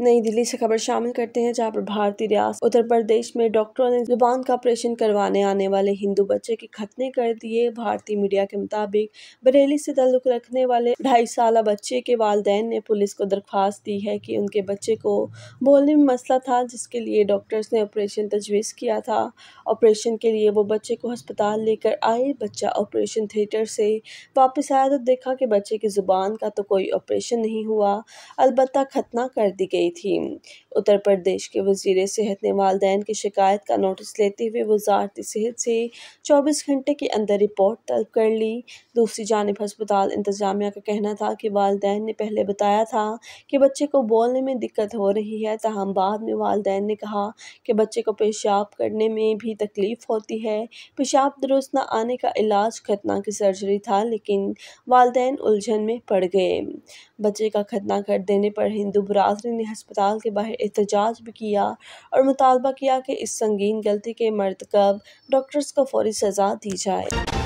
नई दिल्ली से खबर शामिल करते हैं जहां पर भारतीय रियासत उत्तर प्रदेश में डॉक्टरों ने जुबान का ऑपरेशन करवाने आने वाले हिंदू बच्चे के खतने कर दिए भारतीय मीडिया के मुताबिक बरेली से ताल्लुक रखने वाले ढाई साल बच्चे के वालदेन ने पुलिस को दरख्वास्त दी है कि उनके बच्चे को बोलने में मसला था जिसके लिए डॉक्टर्स ने ऑपरेशन तजवीज़ किया था ऑपरेशन के लिए वो बच्चे को अस्पताल लेकर आए बच्चा ऑपरेशन थिएटर से वापस आया तो देखा कि बच्चे की ज़ुबान का तो कोई ऑपरेशन नहीं हुआ अलबत्ता खतना कर दी गई 对。उत्तर प्रदेश के वजीर सेहत ने वालदेन की शिकायत का नोटिस लेते हुए वजारती सेहत से चौबीस घंटे के अंदर रिपोर्ट तलब कर ली दूसरी जानब हस्पताल इंतजामिया का कहना था कि वालदेन ने पहले बताया था कि बच्चे को बोलने में दिक्कत हो रही है तहम बाद में वालदेन ने कहा कि बच्चे को पेशाब करने में भी तकलीफ़ होती है पेशाब दुरुस्त न आने का इलाज खतना की सर्जरी था लेकिन वालदेन उलझन में पड़ गए बच्चे का खतना कर देने पर हिंदू बरदरी ने हस्पताल के बाहर एहतजाज भी किया और मुतालबा किया कि इस संगीन गलती के मरतकब डॉक्टर्स को फौरी सज़ा दी जाए